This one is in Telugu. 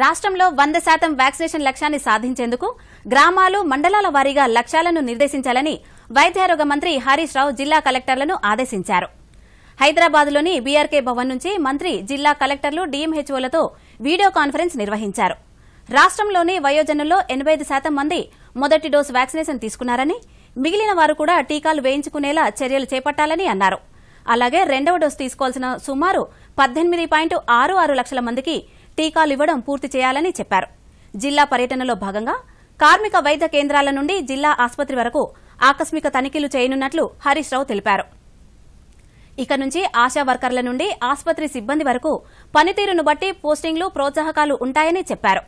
రాష్ట్రంలో వంద శాతం వ్యాక్సినేషన్ లక్ష్యాన్ని సాధించేందుకు గ్రామాలు మండలాల వారీగా లక్ష్యాలను నిర్దేశించాలని వైద్యారోగ్య మంత్రి హరీష్ రావు జిల్లా కలెక్టర్లను ఆదేశించారు హైదరాబాద్లోని బీఆర్కే భవన్ నుంచి మంత్రి జిల్లా కలెక్టర్లు డీఎంహెచ్ఓలతో వీడియో కాన్ఫరెన్స్ నిర్వహించారు రాష్ట్రంలోని వయోజనుల్లో ఎనబై శాతం మంది మొదటి డోస్ వ్యాక్సినేషన్ తీసుకున్నారని మిగిలిన వారు కూడా టీకాలు వేయించుకునేలా చర్యలు చేపట్టాలని అన్నారు అలాగే రెండవ డోస్ తీసుకోవాల్సిన సుమారు పద్దెనిమిది పాయింట్ ఆరు ఆరు లక్షల మందికి టీకాలు ఇవ్వడం పూర్తి చేయాలని చెప్పారు జిల్లా పర్యటనలో భాగంగా కార్మిక వైద్య కేంద్రాల నుండి జిల్లా ఆసుపత్రి వరకు ఆకస్మిక తనిఖీలు చేయనున్నట్లు హరీష్ రావు తెలిపారు ఇక నుంచి ఆశా వర్కర్ల నుండి ఆసుపత్రి సిబ్బంది వరకు పనితీరును బట్టి పోస్టింగ్లు ప్రోత్సాహకాలు ఉంటాయని చెప్పారు